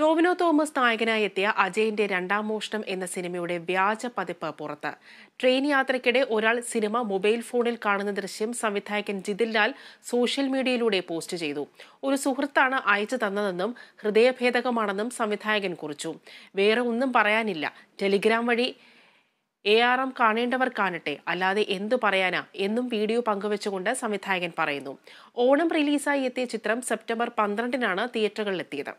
Tovino Thomas നായകനായി എത്തിയ അജയന്റെ രണ്ടാം മോഷണം എന്ന സിനിമയുടെ വ്യാജ പതിപ്പ് പുറത്ത് ട്രെയിൻ യാത്രയ്ക്കിടെ ഒരാൾ സിനിമ മൊബൈൽ ഫോണിൽ കാണുന്ന ദൃശ്യം സംവിധായകൻ ജിതിൻ ലാൽ സോഷ്യൽ മീഡിയയിലൂടെ പോസ്റ്റ് ചെയ്തു ഒരു സുഹൃത്താണ് അയച്ചു തന്നതെന്നും ഹൃദയഭേദകമാണെന്നും സംവിധായകൻ കുറിച്ചു വേറെ ഒന്നും പറയാനില്ല ടെലിഗ്രാം വഴി എ ആർ എം കാണേണ്ടവർ കാണട്ടെ അല്ലാതെ എന്തു പറയാനാ എന്നും വീഡിയോ പങ്കുവെച്ചുകൊണ്ട് സംവിധായകൻ പറയുന്നു ഓണം റിലീസായി എത്തിയ ചിത്രം സെപ്റ്റംബർ പന്ത്രണ്ടിനാണ് തിയേറ്ററുകളിലെത്തിയത്